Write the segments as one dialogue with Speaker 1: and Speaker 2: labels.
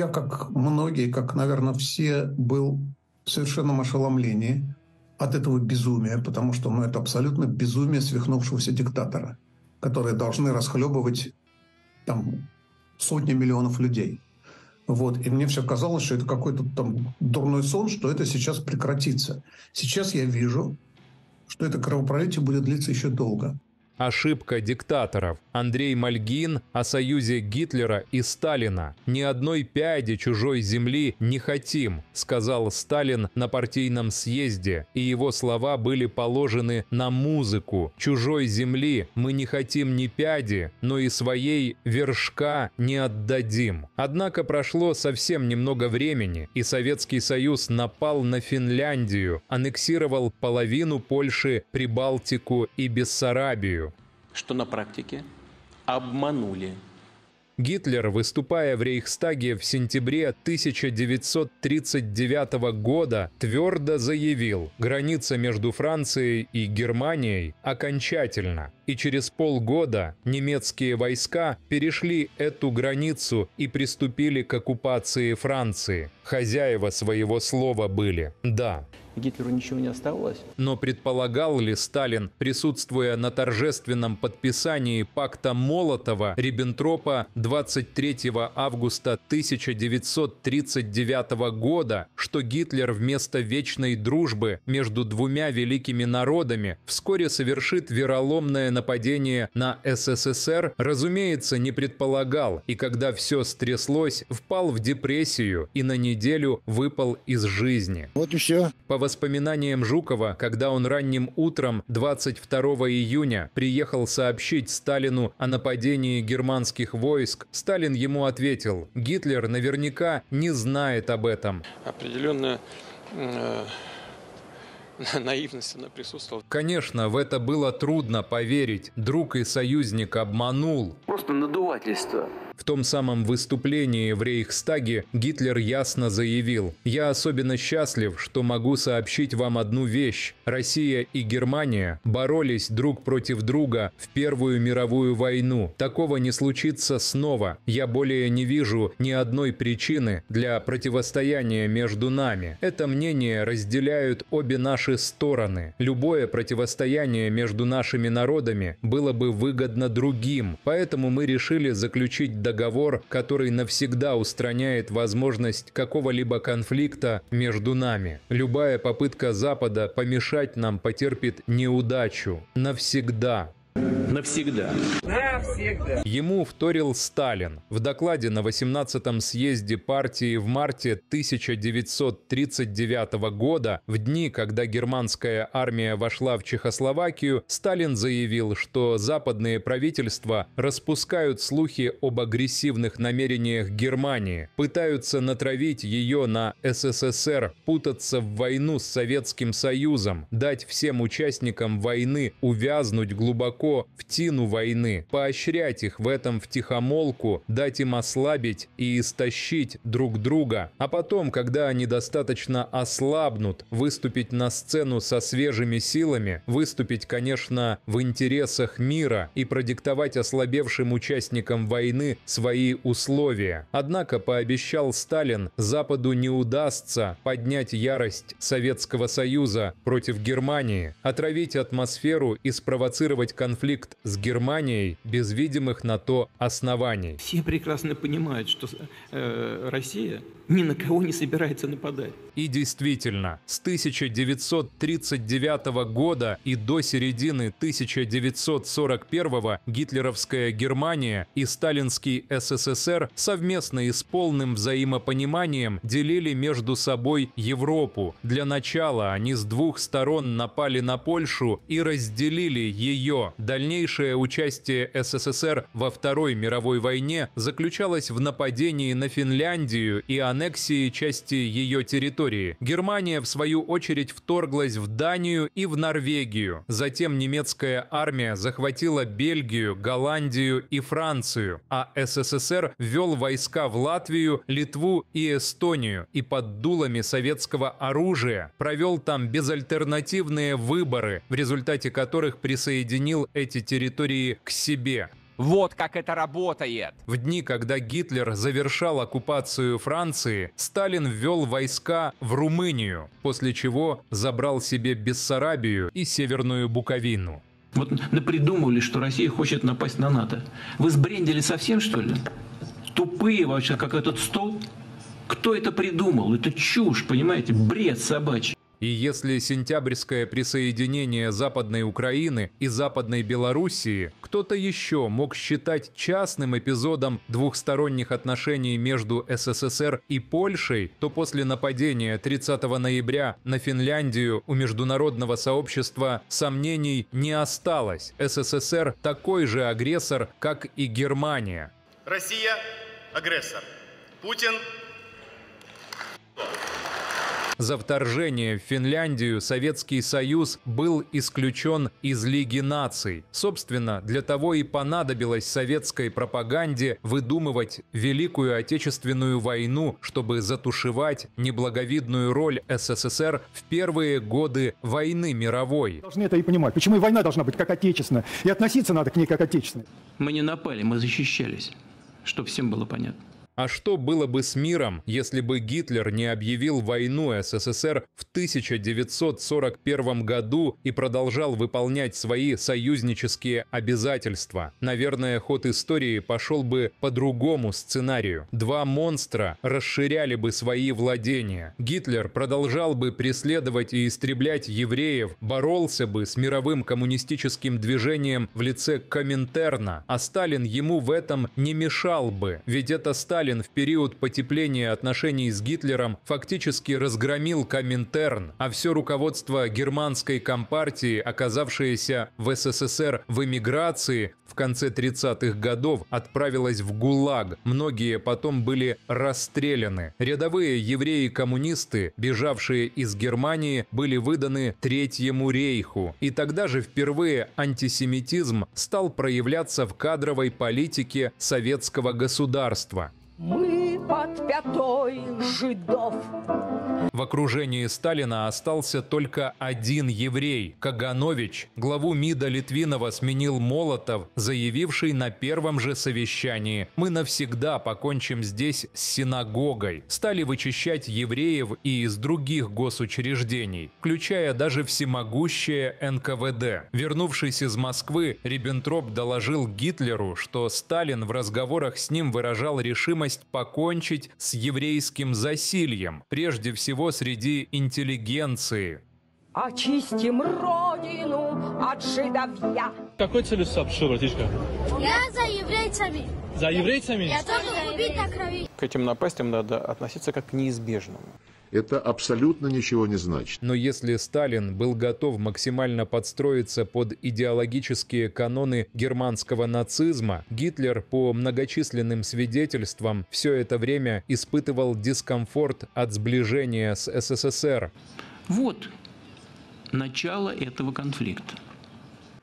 Speaker 1: Я, как многие, как, наверное, все, был в совершенном ошеломлении от этого безумия, потому что ну, это абсолютно безумие свихнувшегося диктатора, которые должны расхлебывать там, сотни миллионов людей. Вот. И мне все казалось, что это какой-то там дурной сон, что это сейчас прекратится. Сейчас я вижу, что это кровопролитие будет длиться еще долго. Ошибка диктаторов. Андрей Мальгин о союзе Гитлера и Сталина. «Ни одной пяди чужой земли не хотим», сказал Сталин на партийном съезде, и его слова были положены на музыку. «Чужой земли мы не хотим ни пяди, но и своей вершка не отдадим». Однако прошло совсем немного времени, и Советский Союз напал на Финляндию, аннексировал половину Польши, Прибалтику и Бессарабию что на практике обманули. Гитлер, выступая в Рейхстаге в сентябре 1939 года, твердо заявил, граница между Францией и Германией окончательно. И через полгода немецкие войска перешли эту границу и приступили к оккупации Франции. Хозяева своего слова были. Да, Гитлеру ничего не оставалось. Но предполагал ли Сталин, присутствуя на торжественном подписании пакта Молотова Риббентропа 23 августа 1939 года, что Гитлер вместо вечной дружбы между двумя великими народами вскоре совершит вероломное нападение на СССР, разумеется, не предполагал, и когда все стряслось, впал в депрессию и на неделю выпал из жизни. Вот и все. По воспоминаниям Жукова, когда он ранним утром 22 июня приехал сообщить Сталину о нападении германских войск, Сталин ему ответил, Гитлер наверняка не знает об этом. Определенная э, наивность она присутствовала. Конечно, в это было трудно поверить. Друг и союзник обманул. Просто надувательство. В том самом выступлении в Рейхстаге Гитлер ясно заявил «Я особенно счастлив, что могу сообщить вам одну вещь. Россия и Германия боролись друг против друга в Первую мировую войну. Такого не случится снова. Я более не вижу ни одной причины для противостояния между нами. Это мнение разделяют обе наши стороны. Любое противостояние между нашими народами было бы выгодно другим, поэтому мы решили заключить договор договор, который навсегда устраняет возможность какого-либо конфликта между нами. Любая попытка Запада помешать нам потерпит неудачу. Навсегда навсегда. Навсегда. Ему вторил Сталин. В докладе на 18-м съезде партии в марте 1939 года, в дни, когда германская армия вошла в Чехословакию, Сталин заявил, что западные правительства распускают слухи об агрессивных намерениях Германии, пытаются натравить ее на СССР, путаться в войну с Советским Союзом, дать всем участникам войны увязнуть глубоко в тину войны, поощрять их в этом втихомолку, дать им ослабить и истощить друг друга, а потом, когда они достаточно ослабнут, выступить на сцену со свежими силами, выступить, конечно, в интересах мира и продиктовать ослабевшим участникам войны свои условия. Однако, пообещал Сталин, Западу не удастся поднять ярость Советского Союза против Германии, отравить атмосферу и спровоцировать конфликт конфликт с Германией без видимых на то оснований. Все прекрасно понимают, что э, Россия ни на кого не собирается нападать. И действительно, с 1939 года и до середины 1941 гитлеровская Германия и сталинский СССР совместно и с полным взаимопониманием делили между собой Европу. Для начала они с двух сторон напали на Польшу и разделили ее. Дальнейшее участие СССР во Второй мировой войне заключалось в нападении на Финляндию и она аннексии части ее территории. Германия, в свою очередь, вторглась в Данию и в Норвегию. Затем немецкая армия захватила Бельгию, Голландию и Францию, а СССР ввел войска в Латвию, Литву и Эстонию и под дулами советского оружия провел там безальтернативные выборы, в результате которых присоединил эти территории к себе. Вот как это работает. В дни, когда Гитлер завершал оккупацию Франции, Сталин ввел войска в Румынию, после чего забрал себе Бессарабию и Северную Буковину. Вот напридумывали, что Россия хочет напасть на НАТО. Вы сбрендили совсем, что ли? Тупые вообще, как этот стол? Кто это придумал? Это чушь, понимаете? Бред собачий. И если сентябрьское присоединение Западной Украины и Западной Белоруссии кто-то еще мог считать частным эпизодом двухсторонних отношений между СССР и Польшей, то после нападения 30 ноября на Финляндию у международного сообщества сомнений не осталось. СССР такой же агрессор, как и Германия. Россия – агрессор. Путин – за вторжение в Финляндию Советский Союз был исключен из Лиги наций. Собственно, для того и понадобилось советской пропаганде выдумывать Великую Отечественную войну, чтобы затушевать неблаговидную роль СССР в первые годы войны мировой. Должны это и понимать. Почему и война должна быть как отечественная, и относиться надо к ней как отечественной. Мы не напали, мы защищались, чтобы всем было понятно. А что было бы с миром, если бы Гитлер не объявил войну СССР в 1941 году и продолжал выполнять свои союзнические обязательства? Наверное, ход истории пошел бы по другому сценарию. Два монстра расширяли бы свои владения. Гитлер продолжал бы преследовать и истреблять евреев, боролся бы с мировым коммунистическим движением в лице Коминтерна, а Сталин ему в этом не мешал бы, ведь это Сталин Сталин в период потепления отношений с Гитлером фактически разгромил Коминтерн, а все руководство германской компартии, оказавшееся в СССР в эмиграции, в конце 30-х годов отправилась в ГУЛАГ, многие потом были расстреляны. Рядовые евреи-коммунисты, бежавшие из Германии, были выданы Третьему рейху. И тогда же впервые антисемитизм стал проявляться в кадровой политике советского государства. Muy bien. под пятой жидов. В окружении Сталина остался только один еврей – Каганович. Главу МИДа Литвинова сменил Молотов, заявивший на первом же совещании «Мы навсегда покончим здесь с синагогой». Стали вычищать евреев и из других госучреждений, включая даже всемогущее НКВД. Вернувшись из Москвы, Риббентроп доложил Гитлеру, что Сталин в разговорах с ним выражал решимость покончить покончить с еврейским засильем, прежде всего среди интеллигенции. Очистим родину от жидовья. Какой целью сообщил, братишка? Я за еврейцами. За еврейцами? Я тоже убить на крови. К этим напастям надо относиться как к неизбежному это абсолютно ничего не значит. Но если Сталин был готов максимально подстроиться под идеологические каноны германского нацизма, Гитлер по многочисленным свидетельствам все это время испытывал дискомфорт от сближения с СССР. Вот начало этого конфликта.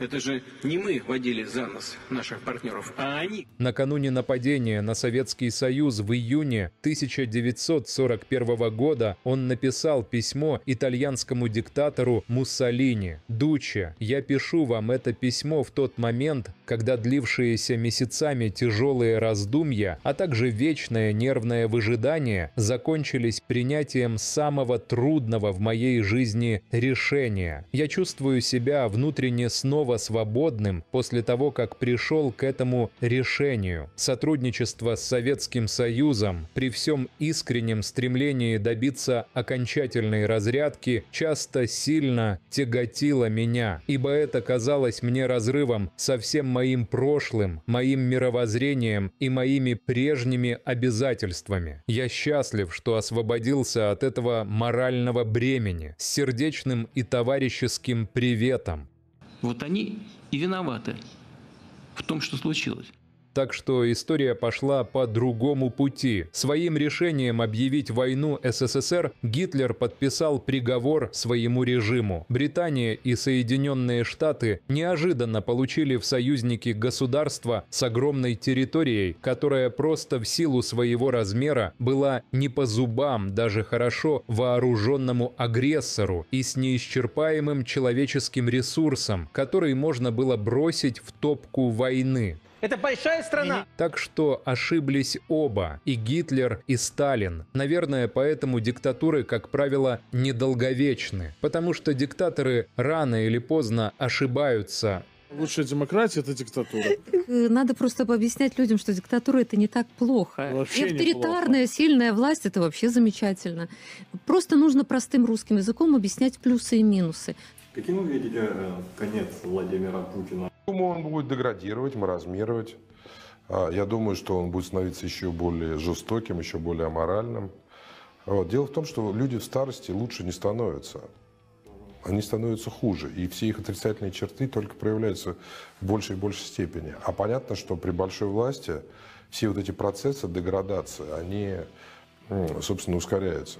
Speaker 1: Это же не мы водили за нос наших партнеров, а они. Накануне нападения на Советский Союз в июне 1941 года он написал письмо итальянскому диктатору Муссолини. «Дуче, я пишу вам это письмо в тот момент, когда длившиеся месяцами тяжелые раздумья, а также вечное нервное выжидание закончились принятием самого трудного в моей жизни решения. Я чувствую себя внутренне снова снова свободным после того, как пришел к этому решению. Сотрудничество с Советским Союзом при всем искреннем стремлении добиться окончательной разрядки часто сильно тяготило меня, ибо это казалось мне разрывом со всем моим прошлым, моим мировоззрением и моими прежними обязательствами. Я счастлив, что освободился от этого морального бремени с сердечным и товарищеским приветом. Вот они и виноваты в том, что случилось. Так что история пошла по другому пути. Своим решением объявить войну СССР Гитлер подписал приговор своему режиму. Британия и Соединенные Штаты неожиданно получили в союзники государства с огромной территорией, которая просто в силу своего размера была не по зубам даже хорошо вооруженному агрессору и с неисчерпаемым человеческим ресурсом, который можно было бросить в топку войны. Это большая страна. Так что ошиблись оба, и Гитлер, и Сталин. Наверное, поэтому диктатуры, как правило, недолговечны, потому что диктаторы рано или поздно ошибаются. Лучшая демократия – это диктатура. Надо просто пообъяснять людям, что диктатура – это не так плохо. Вообще И авторитарная, плохо. сильная власть – это вообще замечательно. Просто нужно простым русским языком объяснять плюсы и минусы. Каким вы видите э, конец Владимира Путина? думаю, он будет деградировать, маразмировать. А, я думаю, что он будет становиться еще более жестоким, еще более аморальным. Вот. Дело в том, что люди в старости лучше не становятся. Они становятся хуже, и все их отрицательные черты только проявляются в большей и большей степени. А понятно, что при большой власти все вот эти процессы деградации, они, собственно, ускоряются.